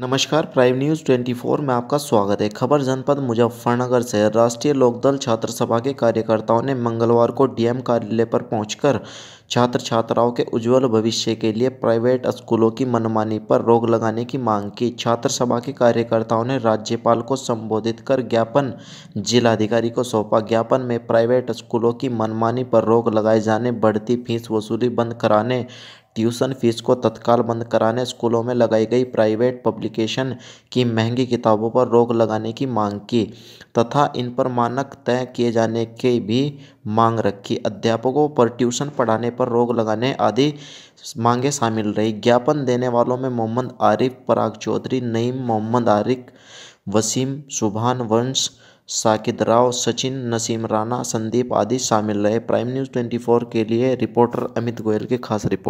नमस्कार prime news 24 में आपका स्वागत है खबर जनपद मुजफ्फरनगर से राष्ट्रीय लोकदल छात्र सभा के कार्यकर्ताओं ने मंगलवार को डीएम कार्यालय पर पहुंचकर छात्र छात्राओं के उज्ज्वल भविष्य के लिए प्राइवेट स्कूलों की मनमानी पर रोक लगाने की मांग की छात्र सभा के कार्यकर्ताओं ने राज्यपाल को संबोधित कर ज्ञापन जिलाधिकारी को सौंपा ज्ञापन में प्राइवेट स्कूलों की मनमानी पर रोक लगाए जाने बढ़ती फीस वसूली बंद कराने ट्यूशन फीस को तत्काल बंद कराने स्कूलों में लगाई गई प्राइवेट पब्लिकेशन की महंगी किताबों पर रोक लगाने की मांग की तथा इन पर मानक तय किए जाने के भी मांग रखी अध्यापकों पर ट्यूशन पढ़ाने पर रोक लगाने आदि मांगे शामिल रही ज्ञापन देने वालों में मोहम्मद आरिफ पराग चौधरी नईम मोहम्मद आरिक वसीम सुभान वंश साकिद राव सचिन नसीम राणा संदीप आदि शामिल रहे प्राइम न्यूज़ 24 के लिए रिपोर्टर अमित गोयल की खास रिपोर्ट